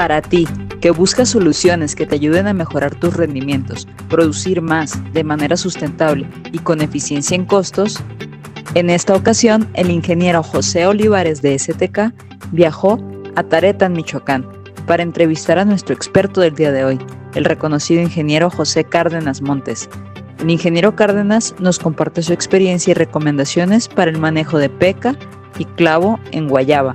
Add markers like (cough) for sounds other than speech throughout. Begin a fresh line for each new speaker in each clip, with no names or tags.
Para ti, que buscas soluciones que te ayuden a mejorar tus rendimientos, producir más de manera sustentable y con eficiencia en costos, en esta ocasión el ingeniero José Olivares de STK viajó a en Michoacán, para entrevistar a nuestro experto del día de hoy, el reconocido ingeniero José Cárdenas Montes. El ingeniero Cárdenas nos comparte su experiencia y recomendaciones para el manejo de peca y clavo en guayaba,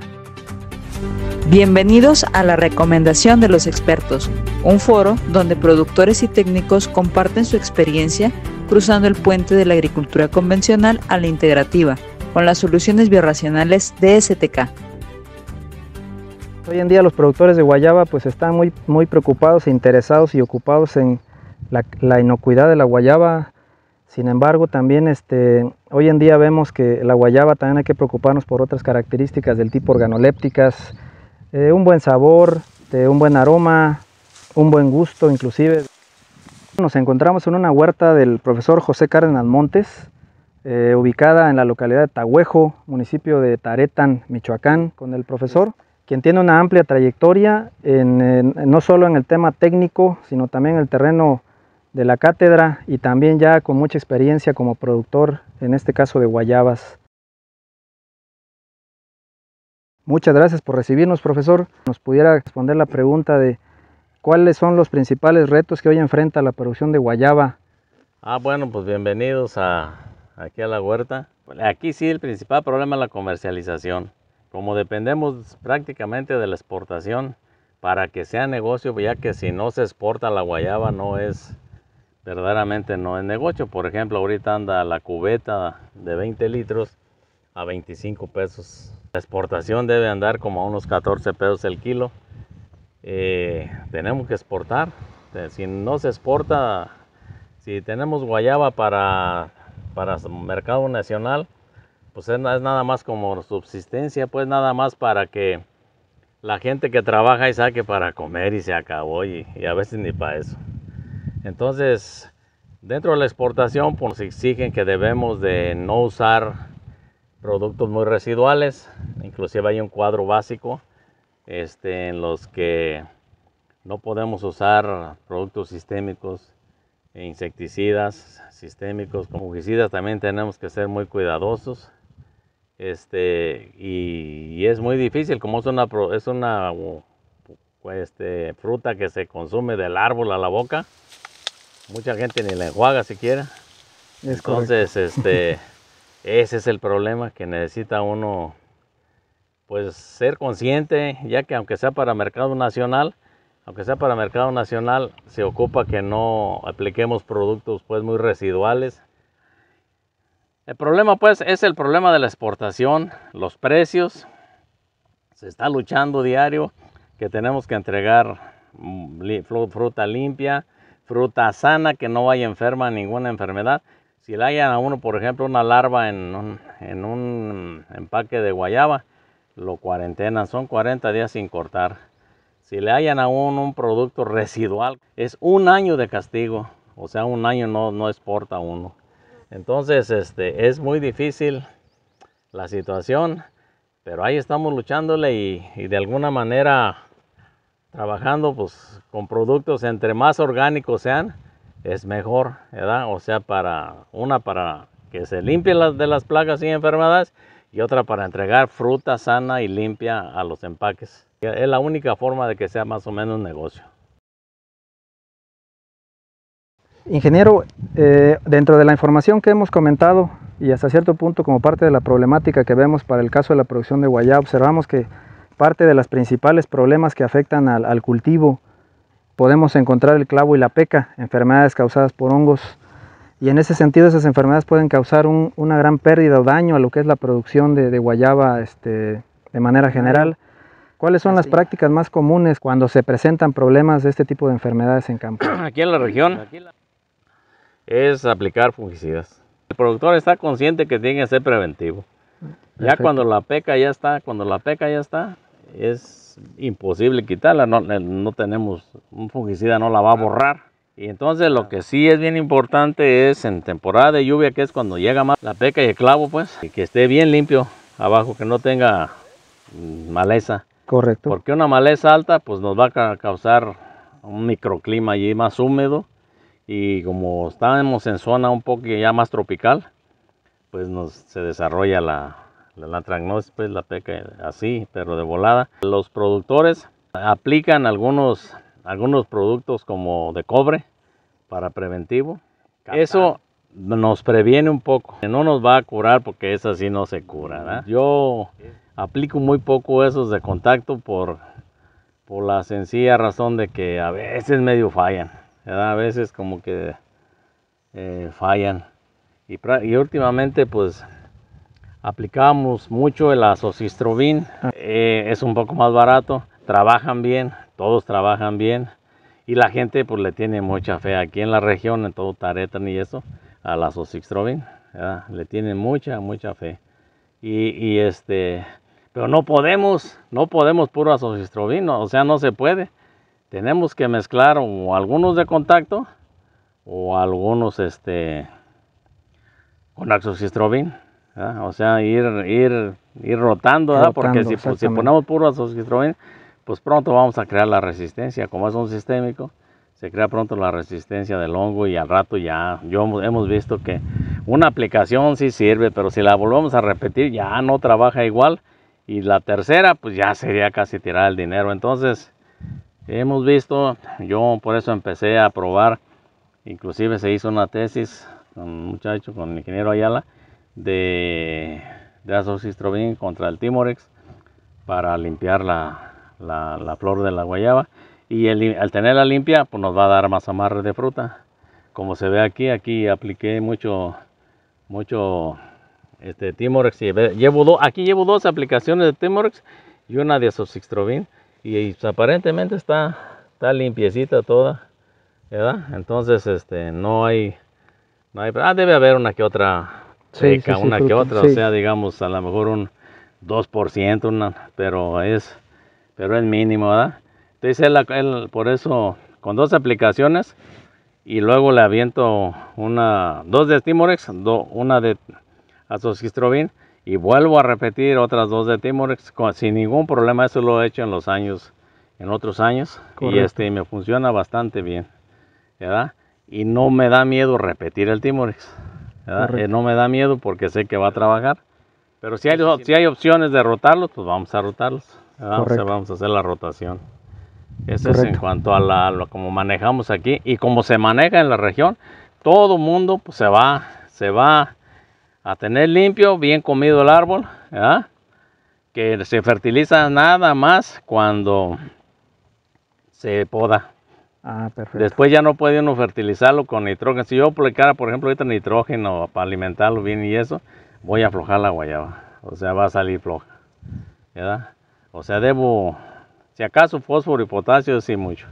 Bienvenidos a la Recomendación de los Expertos, un foro donde productores y técnicos comparten su experiencia cruzando el puente de la agricultura convencional a la integrativa, con las soluciones biorracionales de STK.
Hoy en día los productores de guayaba pues están muy, muy preocupados, e interesados y ocupados en la, inocuidad de la guayaba, sin embargo, también este, hoy en día vemos que la guayaba también hay que preocuparnos por otras características del tipo organolépticas, eh, un buen sabor, de eh, un buen aroma, un buen gusto inclusive. Nos encontramos en una huerta del profesor José Cárdenas Montes, eh, ubicada en la localidad de Tahuejo, municipio de Taretan, Michoacán, con el profesor, quien tiene una amplia trayectoria no solo en el tema técnico, sino también en el terreno de la cátedra y también ya con mucha experiencia como productor, en este caso de guayabas. Muchas gracias por recibirnos, profesor. Nos pudiera responder la pregunta de cuáles son los principales retos que hoy enfrenta la producción de guayaba.
Ah, bueno, pues bienvenidos a, aquí a la huerta. Aquí sí el principal problema es la comercialización. Como dependemos prácticamente de la exportación para que sea negocio, ya que si no se exporta la guayaba no es, verdaderamente no es negocio. Por ejemplo, ahorita anda la cubeta de 20 litros a 25 pesos exportación debe andar como a unos 14 pesos el kilo. Eh, tenemos que exportar. Eh, si no se exporta, si tenemos guayaba para, para mercado nacional, pues es, nada más como subsistencia, pues nada más para que la gente que trabaja y saque para comer y se acabó y, y a veces ni para eso. Entonces, dentro de la exportación, pues exigen que debemos de no usar productos muy residuales, inclusive hay un cuadro básico este, en los que no podemos usar productos sistémicos, insecticidas sistémicos, como fungicidas también tenemos que ser muy cuidadosos. Este, y, es muy difícil, como es una, es una este, fruta que se consume del árbol a la boca, mucha gente ni la enjuaga siquiera. Entonces, este... (laughs) Ese es el problema que necesita uno, pues ser consciente, ya que aunque sea para mercado nacional, aunque sea para mercado nacional, se ocupa que no apliquemos productos pues muy residuales. El problema pues es el problema de la exportación, los precios. Se está luchando diario que tenemos que entregar mm, fruta limpia, fruta sana que no vaya enferma ninguna enfermedad si le hallan a uno, por ejemplo, una larva en un, empaque de guayaba, lo cuarentena son 40 días sin cortar. Si le hallan a uno un producto residual, es un año de castigo, o sea, un año no, no exporta uno. Entonces, este, es muy difícil la situación, pero ahí estamos luchándole y, de alguna manera trabajando pues, con productos entre más orgánicos sean, es mejor, ¿verdad? O sea, para una para que se limpie las de las plagas y enfermedades y otra para entregar fruta sana y limpia a los empaques. Es la única forma de que sea más o menos un negocio.
Ingeniero, eh, dentro de la información que hemos comentado y hasta cierto punto como parte de la problemática que vemos para el caso de la producción de guayá, observamos que parte de los principales problemas que afectan al cultivo podemos encontrar el clavo y la peca, enfermedades causadas por hongos. Y en ese sentido esas enfermedades pueden causar una gran pérdida o daño a lo que es la producción de, guayaba este, de manera general. ¿Cuáles son las prácticas más comunes cuando se presentan problemas de este tipo de enfermedades en campo?
(clears throat) Aquí en la región es aplicar fungicidas. El productor está consciente que tiene que ser preventivo. Ya cuando la peca ya está, cuando la peca ya está, es imposible quitarla, no, eh, no tenemos, un fungicida no la va a borrar. Y entonces lo que sí es bien importante es en temporada de lluvia, que es cuando llega más la peca y el clavo, pues, y que esté bien limpio abajo, que no tenga mm, maleza.
Correcto. Porque
una maleza alta, pues nos va a causar un microclima allí más húmedo y como estamos en zona un poco ya más tropical, pues nos, se desarrolla la, la tragnosis pues la peca así, pero de volada. Los productores aplican algunos, algunos productos como de cobre para preventivo. Eso nos previene un poco. No nos va a curar porque esa sí no se cura. Yo aplico muy poco esos de contacto por, por la sencilla razón de que a veces medio fallan. A veces como que eh, fallan. y últimamente pues aplicamos mucho el azoistrobin. Eh, es un poco más barato, trabajan bien, todos trabajan bien y la gente pues le tiene mucha fe aquí en la región, en todo Taretan y eso, al azoxistrovin, le tiene mucha, mucha fe. Y, este, pero no podemos, no podemos puro azocistrobin, o sea, no se puede. Tenemos que mezclar o algunos de contacto o algunos este con azoxistrovin o sea, ir, ir, ir rotando, porque si, pues, si, ponemos puro pues pronto vamos a crear la resistencia, como es un sistémico, se crea pronto la resistencia del hongo y al rato ya, yo hemos visto que una aplicación sí sirve, pero si la volvemos a repetir ya no trabaja igual y la tercera pues ya sería casi tirar el dinero, entonces hemos visto, yo por eso empecé a probar, inclusive se hizo una tesis con un muchacho, con el ingeniero Ayala, de, de contra el timorex para limpiar la, flor de la guayaba y al tenerla limpia pues nos va a dar más amarre de fruta como se ve aquí aquí apliqué mucho mucho este timorex llevo aquí llevo dos aplicaciones de timorex y una de azoxystrobin y, y, pues, aparentemente está está limpiecita toda ¿verdad? entonces este no hay no hay ah debe haber una que otra una que otra, o sea, digamos, a lo mejor un 2%, una, pero es pero es mínimo, Entonces, él, por eso, con dos aplicaciones y luego le aviento una, dos de Timorex, una de Azoxistrobin y vuelvo a repetir otras dos de Timorex sin ningún problema. Eso lo he hecho en los años, en otros años y este me funciona bastante bien, ¿verdad? Y no me da miedo repetir el Timorex. Eh, no me da miedo porque sé que va a trabajar. Pero si hay, si hay opciones de rotarlos, pues vamos a rotarlos. Vamos a, hacer la rotación. Eso es en cuanto a cómo lo, manejamos aquí y cómo se maneja en la región. Todo mundo pues, se va, se va a tener limpio, bien comido el árbol, que se fertiliza nada más cuando se poda.
Ah, Después
ya no puede uno fertilizarlo con nitrógeno. Si yo aplicara, por ejemplo, ahorita nitrógeno para alimentarlo bien y eso, voy a aflojar la guayaba. O sea, va a salir floja. O sea, debo, si acaso fósforo y potasio, sí mucho.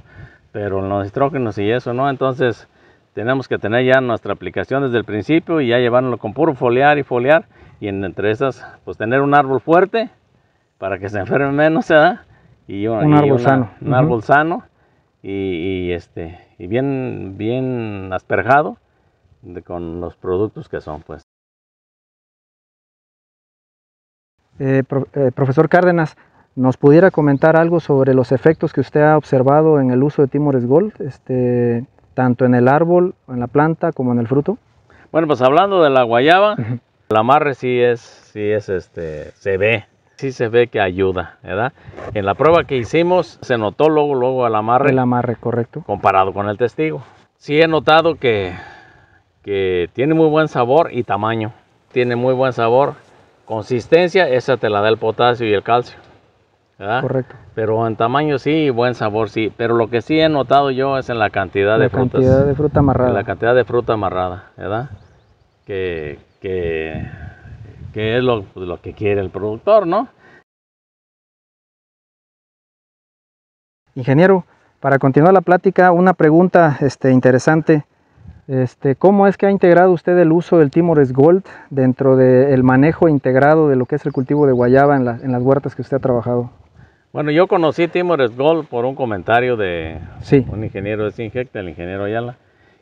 Pero los nitrógenos y eso, ¿no? Entonces, tenemos que tener ya nuestra aplicación desde el principio y ya llevarlo con puro foliar y foliar. Y entre esas, pues tener un árbol fuerte para que se enferme menos, ¿verdad? Y, un árbol sano. Un árbol sano y, este, y bien, bien asperjado con los productos que son. Pues.
Eh, eh, profesor Cárdenas, ¿nos pudiera comentar algo sobre los efectos que usted ha observado en el uso de Timores Gold, este, tanto en el árbol, en la planta, como en el fruto?
Bueno, pues hablando de la guayaba, la amarre sí es, sí es, este, se ve, sí se ve que ayuda, ¿verdad? En la prueba que hicimos se notó luego, luego el amarre. El amarre, correcto. Comparado con el testigo. Sí he notado que, que tiene muy buen sabor y tamaño. Tiene muy buen sabor. Consistencia, esa te la da el potasio y el calcio. ¿verdad? Correcto. Pero en tamaño sí, buen sabor sí. Pero lo que sí he notado yo es en la cantidad de La cantidad de
fruta amarrada. la
cantidad de fruta amarrada, ¿verdad? que que es pues, lo, que quiere el productor, ¿no?
Ingeniero, para continuar la plática, una pregunta este, interesante. Este, ¿Cómo es que ha integrado usted el uso del Timores Gold dentro del manejo integrado de lo que es el cultivo de guayaba en, en, las huertas que usted ha trabajado?
Bueno, yo conocí Timores Gold por un comentario de un ingeniero de SINJECTA, el ingeniero Ayala,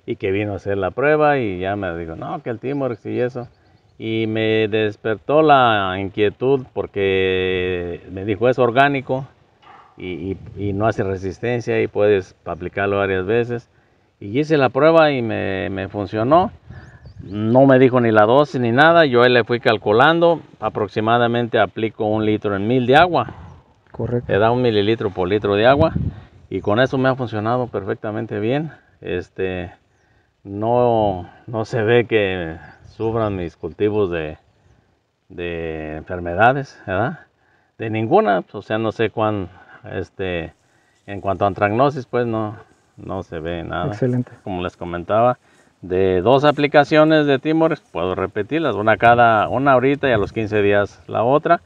y que vino a hacer la prueba y ya me dijo, no, que el Timores y eso y me despertó la inquietud porque me dijo es orgánico y, no hace resistencia y puedes aplicarlo varias veces. Y hice la prueba y me, funcionó. No me dijo ni la dosis ni nada, yo le fui calculando, aproximadamente aplico un litro en mil de agua. Correcto. Te da un mililitro por litro de agua y con eso me ha funcionado perfectamente bien. Este, no, no se ve que sufran mis cultivos de, enfermedades, De ninguna, pues, o sea, no sé cuán, este, en cuanto a antragnosis, pues no, no se ve nada. Excelente. Como les comentaba, de dos aplicaciones de Timor, puedo repetirlas, una cada, una ahorita y a los 15 días la otra,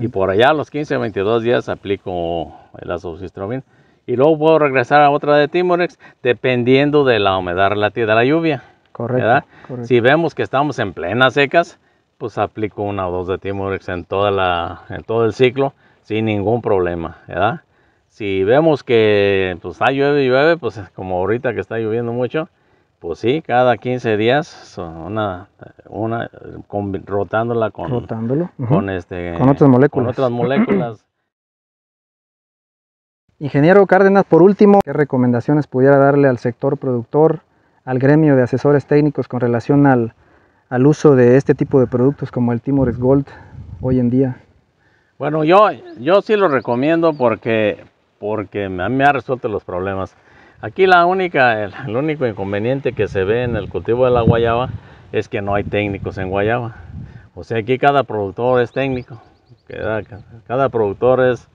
y por allá a los 15 22 días aplico el azoxistrovin. Y luego puedo regresar a otra de Timorex dependiendo de la humedad relativa de la lluvia. Correcto, Si vemos que estamos en plenas secas, pues aplico una o dos de Timorex en, toda la, en todo el ciclo sin ningún problema, ¿verdad? Si vemos que pues está ah, llueve y llueve, pues como ahorita que está lloviendo mucho, pues sí, cada 15 días una, una rotándola con, con, este, con otras moléculas. Con otras moléculas.
(clears throat) Ingeniero Cárdenas, por último, ¿qué recomendaciones pudiera darle al sector productor al gremio de asesores técnicos con relación al, uso de este tipo de productos como el Timores Gold hoy en día?
Bueno, yo, yo sí lo recomiendo porque, porque a me ha resuelto los problemas. Aquí la única, el, único inconveniente que se ve en el cultivo de la guayaba es que no hay técnicos en guayaba. O sea, aquí cada productor es técnico. Cada, productor es,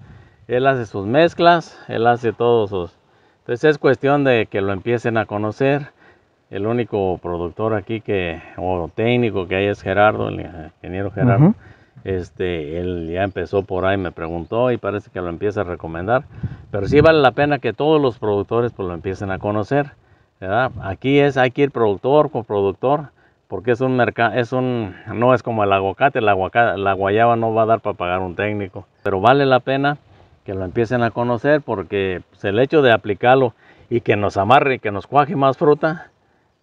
él hace sus mezclas, él hace todos sus... Entonces es cuestión de que lo empiecen a conocer el único productor aquí que, o técnico que hay es Gerardo, el ingeniero Gerardo. Este, él ya empezó por ahí, me preguntó y parece que lo empieza a recomendar. Pero sí vale la pena que todos los productores pues lo empiecen a conocer. ¿verdad? Aquí es, hay que ir productor coproductor, productor, porque es un mercado, es un, no es como el aguacate, el aguacate, la guayaba no va a dar para pagar un técnico. Pero vale la pena que lo empiecen a conocer porque pues, el hecho de aplicarlo y que nos amarre, que nos cuaje más fruta,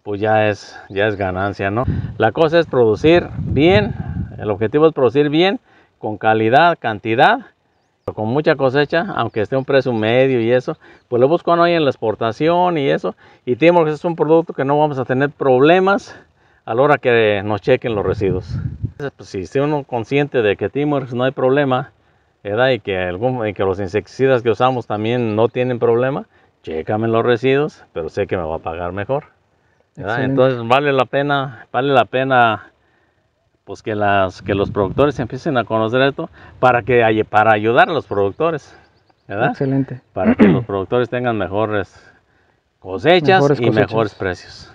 pues ya es, ya es ganancia, ¿no? La cosa es producir bien, el objetivo es producir bien, con calidad, cantidad, con mucha cosecha, aunque esté un precio medio y eso, pues lo buscan hoy en la exportación y eso, y Timor es un producto que no vamos a tener problemas a la hora que nos chequen los residuos. Pues, si esté uno consciente de que Timor no hay problema, ¿verdad? Y, que algún, y que los insecticidas que usamos también no tienen problema, chécame los residuos, pero sé que me va a pagar mejor. Entonces vale la pena, vale la pena pues que las que los productores empiecen a conocer esto para que para ayudar a los productores, Excelente. Para que los productores tengan mejores cosechas, y mejores precios.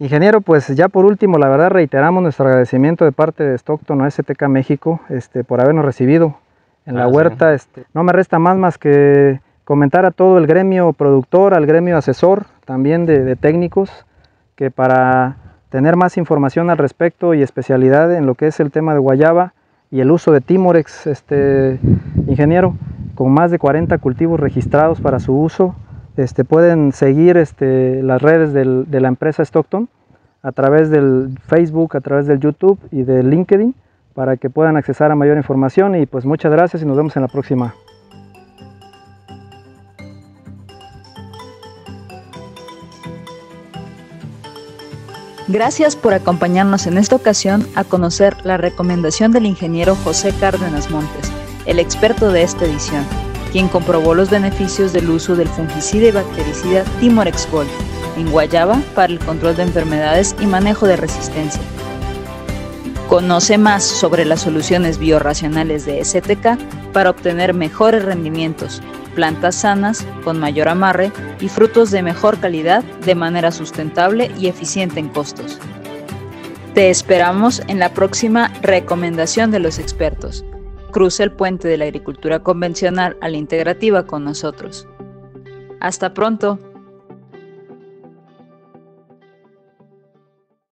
Ingeniero, pues ya por último, la verdad reiteramos nuestro agradecimiento de parte de Stockton a STK México este, por habernos recibido en la ah, huerta. Este, no me resta más más que comentar a todo el gremio productor, al gremio asesor, también de, técnicos, que para tener más información al respecto y especialidad en lo que es el tema de guayaba y el uso de Timorex, este ingeniero, con más de 40 cultivos registrados para su uso, este, pueden seguir este, las redes de la empresa Stockton a través del Facebook, a través del YouTube y de LinkedIn para que puedan accesar a mayor información y pues muchas gracias y nos vemos en la próxima.
Gracias por acompañarnos en esta ocasión a conocer la recomendación del ingeniero José Cárdenas Montes, el experto de esta edición, quien comprobó los beneficios del uso del fungicida y bactericida Timorex Gold en Guayaba para el control de enfermedades y manejo de resistencia Conoce más sobre las soluciones biorracionales de STK para obtener mejores rendimientos, plantas sanas con mayor amarre y frutos de mejor calidad de manera sustentable y eficiente en costos. Te esperamos en la próxima recomendación de los expertos. Cruza el puente de la agricultura convencional a la integrativa con nosotros. Hasta pronto.